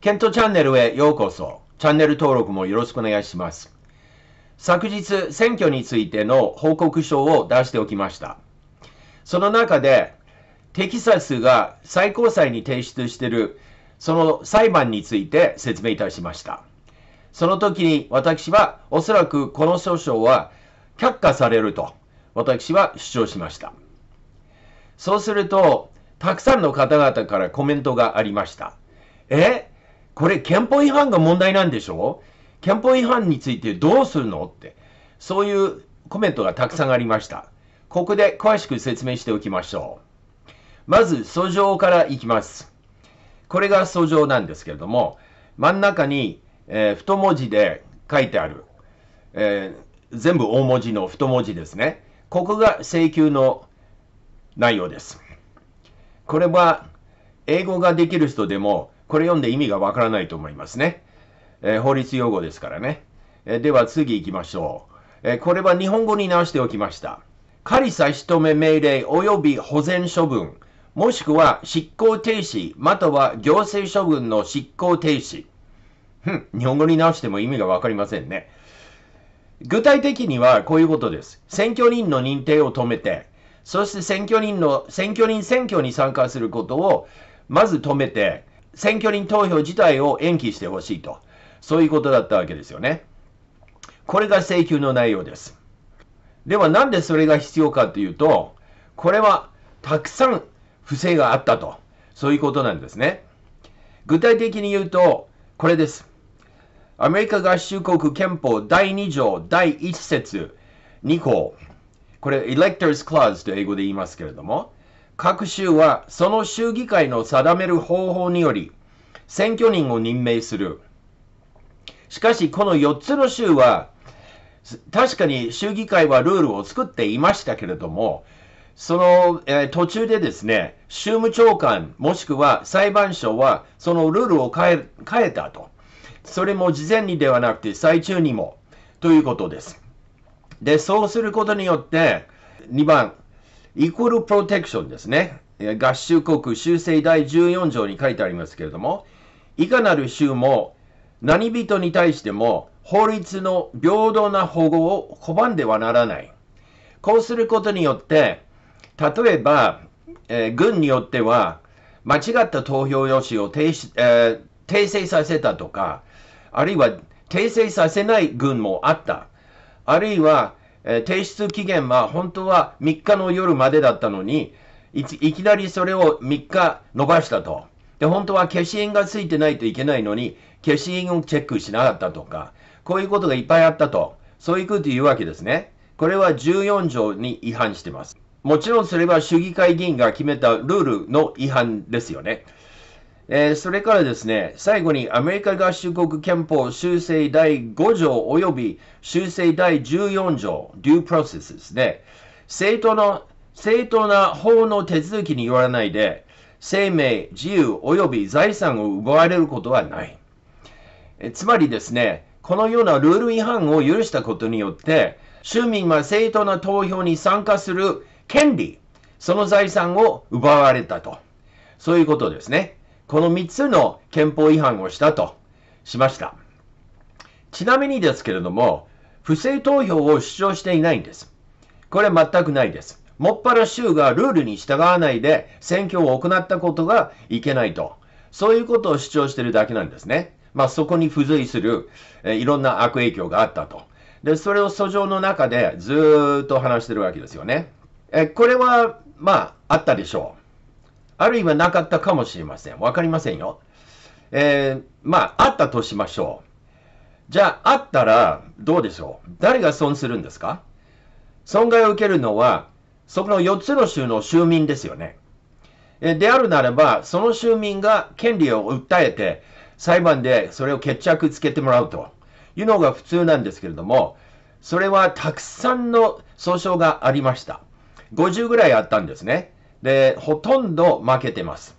ケントチャンネルへようこそ。チャンネル登録もよろしくお願いします。昨日、選挙についての報告書を出しておきました。その中で、テキサスが最高裁に提出しているその裁判について説明いたしました。その時に私はおそらくこの訴訟は却下されると私は主張しました。そうすると、たくさんの方々からコメントがありました。えこれ憲法違反が問題なんでしょ憲法違反についてどうするのって、そういうコメントがたくさんありました。ここで詳しく説明しておきましょう。まず、訴状からいきます。これが訴状なんですけれども、真ん中に、えー、太文字で書いてある、えー、全部大文字の太文字ですね。ここが請求の内容です。これは英語ができる人でもこれ読んで意味がわからないと思いますね。えー、法律用語ですからね。えー、では次行きましょう、えー、これは日本語に直しておきました。仮差し止め命令及び保全処分、もしくは執行停止、または行政処分の執行停止。ふん、日本語に直しても意味がわかりませんね。具体的にはこういうことです。選挙人の認定を止めて、そして選挙人の、選挙人選挙に参加することを、まず止めて、選挙人投票自体を延期してほしいと。そういうことだったわけですよね。これが請求の内容です。ではなんでそれが必要かというと、これはたくさん不正があったと。そういうことなんですね。具体的に言うと、これです。アメリカ合衆国憲法第2条第1節2項。これ、electors clause と英語で言いますけれども、各州はその州議会の定める方法により、選挙人を任命する。しかし、この4つの州は、確かに州議会はルールを作っていましたけれども、その、えー、途中でですね、州務長官もしくは裁判所はそのルールを変え変えたと。それも事前にではなくて最中にもということです。で、そうすることによって、2番、イコールプロテクションですね。合衆国修正第14条に書いてありますけれども、いかなる州も何人に対しても法律の平等な保護を拒んではならない。こうすることによって、例えば、えー、軍によっては間違った投票用紙をえー、訂正させたとか、あるいは訂正させない軍もあった。あるいは、え提出期限は本当は3日の夜までだったのに、いきなりそれを3日伸ばしたと。で、本当は消印がついてないといけないのに、消印をチェックしなかったとか、こういうことがいっぱいあったと、そういうこと言うわけですね。これは14条に違反してます。もちろんそれは市議会議員が決めたルールの違反ですよね。えー、それからですね、最後にアメリカ合衆国憲法修正第5条及び修正第14条、due process ですね。正当の、正当な法の手続きによらないで、生命、自由及び財産を奪われることはない。えつまりですね、このようなルール違反を許したことによって、州民は正当な投票に参加する権利、その財産を奪われたと。そういうことですね。この3つの憲法違反をしたとしました。ちなみにですけれども、不正投票を主張していないんです。これ全くないです。もっぱら州がルールに従わないで選挙を行ったことがいけないと。そういうことを主張してるだけなんですね。まあそこに付随する、えいろんな悪影響があったと。で、それを訴状の中でずっと話してるわけですよね。えこれは、まあ、あったでしょう。あるいはなかったかもしれません。わかりませんよ。えー、まあ、あったとしましょう。じゃあ、あったら、どうでしょう。誰が損するんですか損害を受けるのは、そこの4つの州の州民ですよね。であるならば、その州民が権利を訴えて、裁判でそれを決着つけてもらうというのが普通なんですけれども、それはたくさんの訴訟がありました。50ぐらいあったんですね。で、ほとんど負けてます。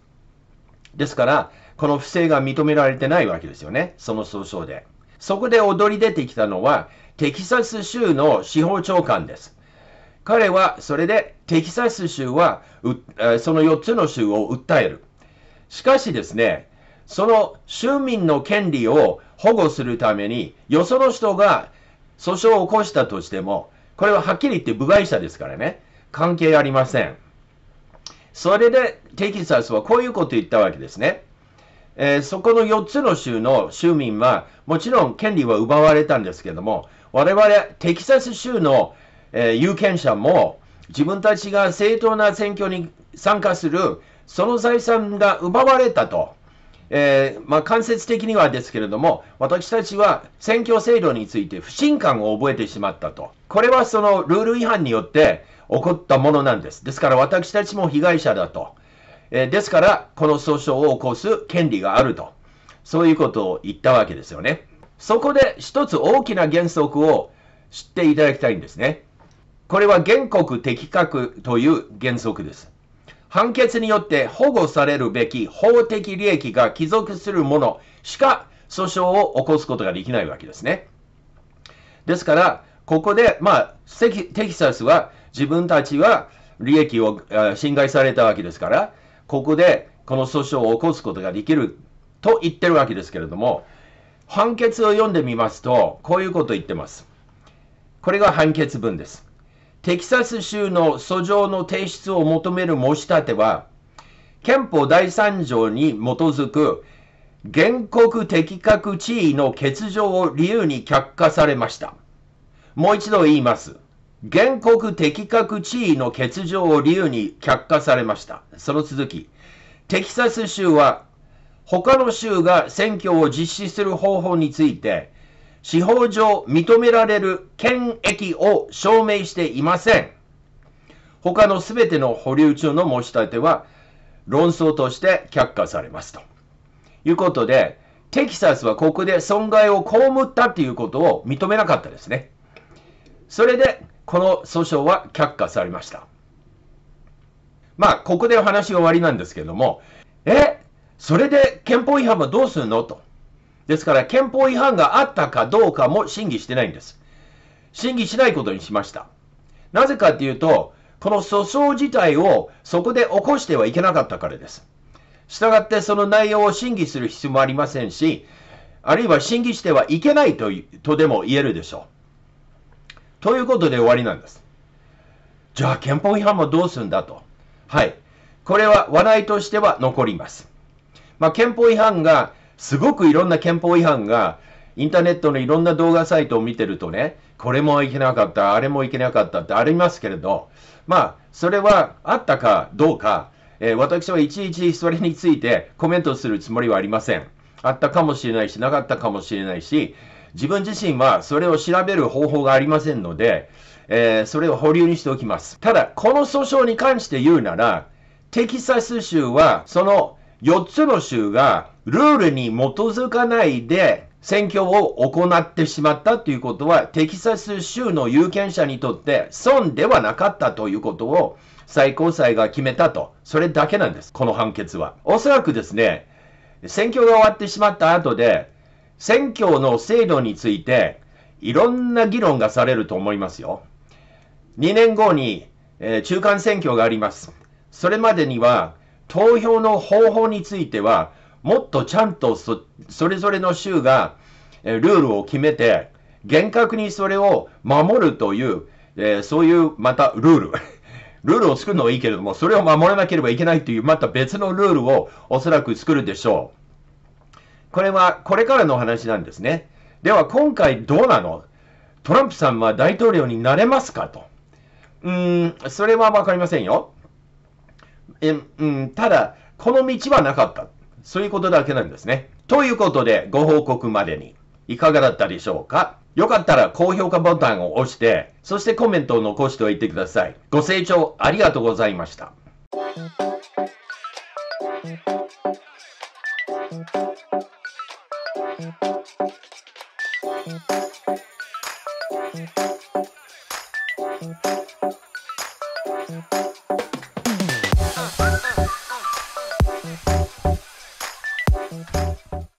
ですから、この不正が認められてないわけですよね。その訴訟で。そこで躍り出てきたのは、テキサス州の司法長官です。彼は、それで、テキサス州は、その4つの州を訴える。しかしですね、その州民の権利を保護するために、よその人が訴訟を起こしたとしても、これははっきり言って部外者ですからね、関係ありません。それでテキサスはこういうことを言ったわけですね。えー、そこの4つの州の州民は、もちろん権利は奪われたんですけども、我々、テキサス州の、えー、有権者も、自分たちが正当な選挙に参加する、その財産が奪われたと。えー、まあ、間接的にはですけれども、私たちは選挙制度について不信感を覚えてしまったと。これはそのルール違反によって起こったものなんです。ですから私たちも被害者だと。えー、ですから、この訴訟を起こす権利があると。そういうことを言ったわけですよね。そこで一つ大きな原則を知っていただきたいんですね。これは原告的確という原則です。判決によって保護されるべき法的利益が帰属するものしか訴訟を起こすことができないわけですね。ですから、ここで、まあ、テキサスは自分たちは利益を侵害されたわけですから、ここでこの訴訟を起こすことができると言ってるわけですけれども、判決を読んでみますと、こういうことを言ってます。これが判決文です。テキサス州の訴状の提出を求める申し立ては、憲法第3条に基づく原告的確地位の欠如を理由に却下されました。もう一度言います。原告的確地位の欠如を理由に却下されました。その続き、テキサス州は他の州が選挙を実施する方法について、司法上認められる権益を証明していません。他の全ての保留中の申し立ては論争として却下されますと。いうことで、テキサスはここで損害を被ったということを認めなかったですね。それで、この訴訟は却下されました。まあ、ここで話が終わりなんですけども、え、それで憲法違反はどうするのと。ですから憲法違反があったかどうかも審議してないんです。審議しないことにしました。なぜかっていうと、この訴訟自体をそこで起こしてはいけなかったからです。したがってその内容を審議する必要もありませんし、あるいは審議してはいけないととでも言えるでしょう。ということで終わりなんです。じゃあ憲法違反もどうするんだと。はい。これは話題としては残ります。まあ、憲法違反がすごくいろんな憲法違反が、インターネットのいろんな動画サイトを見てるとね、これもいけなかった、あれもいけなかったってありますけれど、まあ、それはあったかどうか、えー、私はいちいちそれについてコメントするつもりはありません。あったかもしれないし、なかったかもしれないし、自分自身はそれを調べる方法がありませんので、えー、それを保留にしておきます。ただ、この訴訟に関して言うなら、テキサス州はその4つの州がルールに基づかないで選挙を行ってしまったということは、テキサス州の有権者にとって損ではなかったということを最高裁が決めたと。それだけなんです。この判決は。おそらくですね、選挙が終わってしまった後で、選挙の制度について、いろんな議論がされると思いますよ。2年後に、えー、中間選挙があります。それまでには、投票の方法については、もっとちゃんとそれぞれの州が、えルールを決めて、厳格にそれを守るという、えー、そういうまたルール。ルールを作るのはいいけれども、それを守らなければいけないというまた別のルールをおそらく作るでしょう。これはこれからの話なんですね。では今回どうなのトランプさんは大統領になれますかと。うーん、それはわかりませんよ。え、うん、ただ、この道はなかった。そういうことだけなんですね。ということで、ご報告までに、いかがだったでしょうかよかったら高評価ボタンを押して、そしてコメントを残しておいてください。ご清聴ありがとうございました。Thank you.